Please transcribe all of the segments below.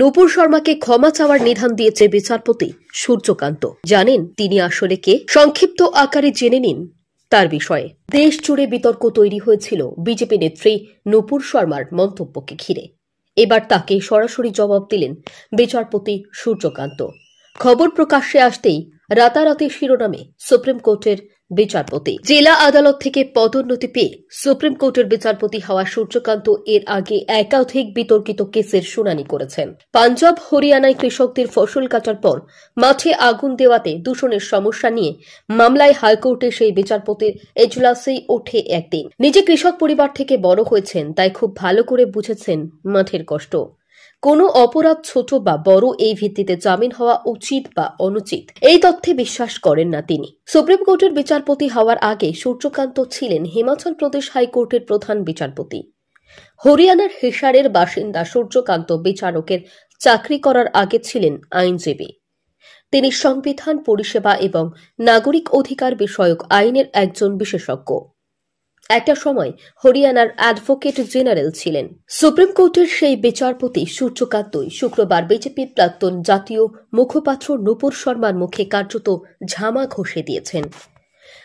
নূপুর শর্মাকে ক্ষমা চাওয়ার নিধান দিয়েছে বিচারপতি সূর্যকান্ত জানেন তিনি আসলে কে সংক্ষিপ্ত আকারে জেনে নিন তার বিষয়ে দেশ জুড়ে বিতর্ক তৈরি হয়েছিল বিজেপি নেত্রী নূপুর শর্মার মন্তব্যকে ঘিরে এবার তাকে সরাসরি জবাব দিলেন বিচারপতি সূর্যকান্ত খবর প্রকাশ্যে আসতেই রাতারাতি শিরোনামে সুপ্রিম কোর্টের বিচারপতি জেলা আদালত থেকে পদোন্নতি পেয়ে সুপ্রিম কোর্টের বিচারপতি হওয়া সূর্যকান্ত এর আগে একাধিক বিতর্কিত কেসের শুনানি করেছেন পাঞ্জাব হরিয়ানায় কৃষকদের ফসল কাটার পর মাঠে আগুন দেওয়াতে দূষণের সমস্যা নিয়ে মামলায় হাইকোর্টে সেই বিচারপতির এজলাসেই ওঠে একদিন নিজে কৃষক পরিবার থেকে বড় হয়েছেন তাই খুব ভালো করে বুঝেছেন মাঠের কষ্ট কোনো অপরাধ ছোট বা বড় এই ভিত্তিতে জামিন হওয়া উচিত বা অনুচিত এই তথ্যে বিশ্বাস করেন না তিনি সুপ্রিম কোর্টের বিচারপতি হওয়ার আগে সূর্যকান্ত ছিলেন হিমাচল প্রদেশ হাইকোর্টের প্রধান বিচারপতি হরিয়ানার হিসারের বাসিন্দা সূর্যকান্ত বিচারকের চাকরি করার আগে ছিলেন আইনজীবী তিনি সংবিধান পরিষেবা এবং নাগরিক অধিকার বিষয়ক আইনের একজন বিশেষজ্ঞ একটা সময় হরিয়ানার অ্যাডভোকেট জেনারেল ছিলেন সুপ্রিম কোর্টের সেই বিচারপতি সূর্যকান্তই শুক্রবার বিজেপির প্রাক্তন জাতীয় মুখপাত্র নুপুর শর্মার মুখে কার্যত ঝামা ঘষে দিয়েছেন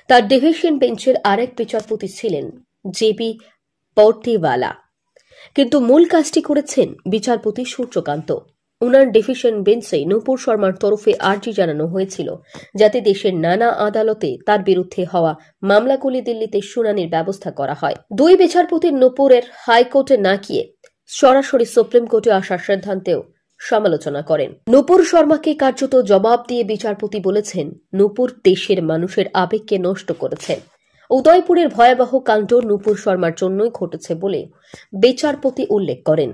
তার ডিভিশন বেঞ্চের আরেক বিচারপতি ছিলেন জেপি পর্তিওয়ালা কিন্তু মূল কাজটি করেছেন বিচারপতি সূর্যকান্ত উনার ডিভিশন বেঞ্চে নূপুর শর্মার তরফে আর্জি জানানো হয়েছিল যাতে দেশের নানা আদালতে তার বিরুদ্ধে হওয়া মামলাগুলি দিল্লিতে শুনানির ব্যবস্থা করা হয় দুই বিচারপতির নূপুরের হাইকোর্টে না গিয়ে সরাসরি সুপ্রিম কোর্টে আসার সিদ্ধান্তেও সমালোচনা করেন নূপুর শর্মাকে কার্যত জবাব দিয়ে বিচারপতি বলেছেন নূপুর দেশের মানুষের আবেগকে নষ্ট করেছেন উদয়পুরের ভয়াবহ কাণ্ড নূপুর শর্মার জন্যই ঘটেছে বলে বিচারপতি উল্লেখ করেন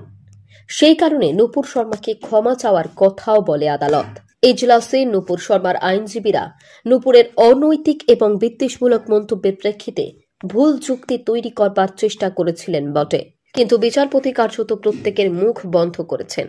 সেই কারণে নূপুর শর্মাকে ক্ষমা চাওয়ার কথাও বলে আদালত এজলাসে নূপুর শর্মার আইনজীবীরা নূপুরের অনৈতিক এবং বিদ্বেষমূলক মন্তব্যের প্রেক্ষিতে ভুল যুক্তি তৈরি করবার চেষ্টা করেছিলেন বটে কিন্তু বিচারপতি কার্যত প্রত্যেকের মুখ বন্ধ করেছেন